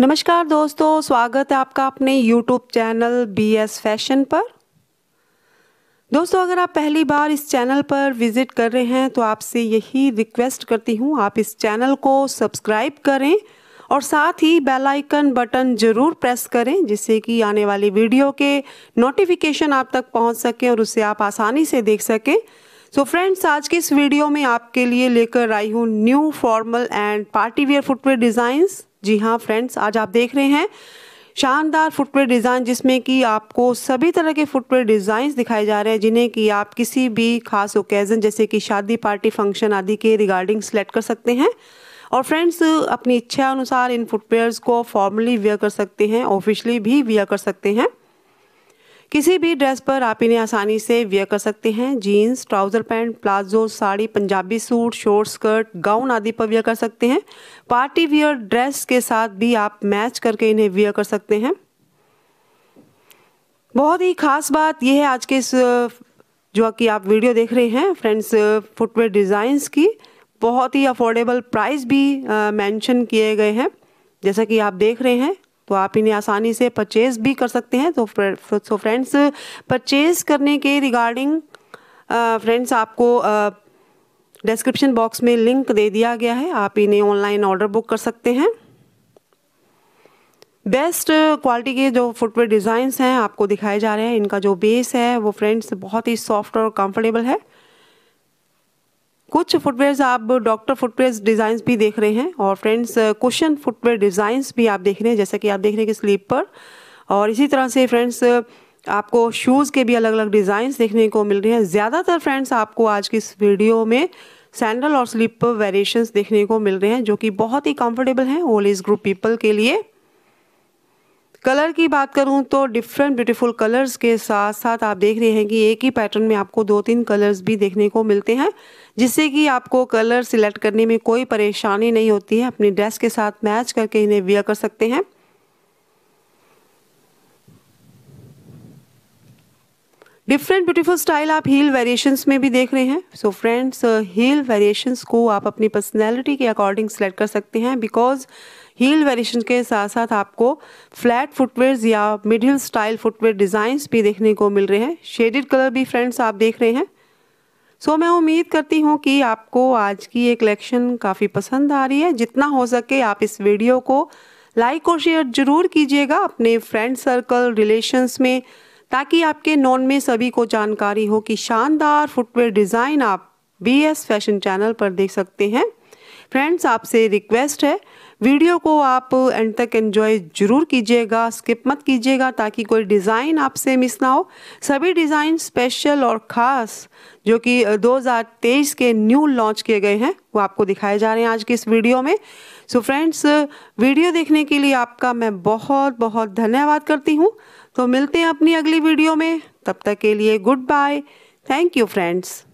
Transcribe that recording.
नमस्कार दोस्तों स्वागत है आपका अपने YouTube channel B S fashion पर दोस्तों अगर आप पहली बार इस चैनल पर विज़िट कर रहे हैं तो आपसे यही रिक्वेस्ट करती हूँ आप इस चैनल को सब्सक्राइब करें और साथ ही बेल आइकन बटन ज़रूर प्रेस करें जिससे कि आने वाली वीडियो के नोटिफिकेशन आप तक पहुँच सकें और उसे आप आसानी से देख सकें सो so फ्रेंड्स आज के इस वीडियो में आपके लिए लेकर आई हूँ new formal and party wear footwear designs जी हाँ फ्रेंड्स आज आप देख रहे हैं शानदार फुटवेयर डिज़ाइन जिसमें कि आपको सभी तरह के फुटवेयर डिज़ाइंस दिखाए जा रहे हैं जिन्हें कि आप किसी भी खास ओकेज़न जैसे कि शादी पार्टी फंक्शन आदि के रिगार्डिंग सेलेक्ट कर सकते हैं और फ्रेंड्स अपनी इच्छा अनुसार इन फुटवेयर्स को फॉर्मली वेयर कर सकते हैं ऑफिशली भी वेयर कर सकते हैं किसी भी ड्रेस पर आप इन्हें आसानी से वेयर कर सकते हैं jeans trouser pant palazzo sari Punjabi suit short skirt gown आदि पर वेयर कर सकते हैं पार्टी वियर ड्रेस के साथ भी आप मैच करके इन्हें वेयर कर सकते हैं बहुत ही खास बात यह है आज के इस जो कि आप वीडियो देख रहे हैं फ्रेंड्स फुटवेयर डिज़ाइंस की बहुत ही अफोर्डेबल प्राइस भी मेंशन किए गए हैं जैसा कि आप देख रहे हैं तो आप इन्हें आसानी से परचेज़ भी कर सकते हैं तो सो फ्रेंड्स परचेज़ करने के रिगार्डिंग फ्रेंड्स आपको डिस्क्रिप्शन बॉक्स में लिंक दे दिया गया है आप इन्हें ऑनलाइन ऑर्डर बुक कर सकते हैं बेस्ट क्वालिटी के जो फुटवेयर डिज़ाइंस हैं आपको दिखाए जा रहे हैं इनका जो बेस है वो फ्रेंड्स बहुत ही सॉफ्ट और कंफर्टेबल है कुछ फुटवेयर्स आप डॉक्टर फुटवेयर्स डिज़ाइंस भी देख रहे हैं और फ्रेंड्स क्वेश्चन फुटवेयर डिज़ाइंस भी आप देख रहे हैं जैसा कि आप देख रहे हैं कि स्लीप पर और इसी तरह से फ्रेंड्स uh, आपको शूज़ के भी अलग अलग डिज़ाइंस देखने को मिल रहे हैं ज़्यादातर फ्रेंड्स आपको आज की इस वीडियो में सैंडल और स्लीप वेरिएशंस देखने को मिल रहे हैं जो कि बहुत ही कंफर्टेबल हैं ओल एज ग्रुप पीपल के लिए कलर की बात करूँ तो डिफरेंट ब्यूटीफुल कलर्स के साथ साथ आप देख रहे हैं कि एक ही पैटर्न में आपको दो तीन कलर्स भी देखने को मिलते हैं जिससे कि आपको कलर सिलेक्ट करने में कोई परेशानी नहीं होती है अपनी ड्रेस के साथ मैच करके इन्हें वेयर कर सकते हैं डिफरेंट ब्यूटीफुल स्टाइल आप हील वेरिएशंस में भी देख रहे हैं सो फ्रेंड्स हील वेरिएशंस को आप अपनी पर्सनैलिटी के अकॉर्डिंग सेलेक्ट कर सकते हैं बिकॉज हील वेरिएशन के साथ साथ आपको फ्लैट फुटवेयर या mid heel style footwear designs भी देखने को मिल रहे हैं शेडेड कलर भी फ्रेंड्स आप देख रहे हैं सो so, मैं उम्मीद करती हूँ कि आपको आज की ये कलेक्शन काफ़ी पसंद आ रही है जितना हो सके आप इस वीडियो को लाइक और शेयर ज़रूर कीजिएगा अपने फ्रेंड सर्कल रिलेशंस में ताकि आपके नॉन में सभी को जानकारी हो कि शानदार फुटवेयर डिज़ाइन आप बी एस फैशन चैनल पर देख सकते हैं फ्रेंड्स आपसे रिक्वेस्ट है वीडियो को आप एंड तक एंजॉय जरूर कीजिएगा स्किप मत कीजिएगा ताकि कोई डिज़ाइन आपसे मिस ना हो सभी डिज़ाइन स्पेशल और ख़ास जो कि 2023 के न्यू लॉन्च किए गए हैं वो आपको दिखाए जा रहे हैं आज की इस वीडियो में सो so फ्रेंड्स वीडियो देखने के लिए आपका मैं बहुत बहुत धन्यवाद करती हूँ तो मिलते हैं अपनी अगली वीडियो में तब तक के लिए good bye thank you friends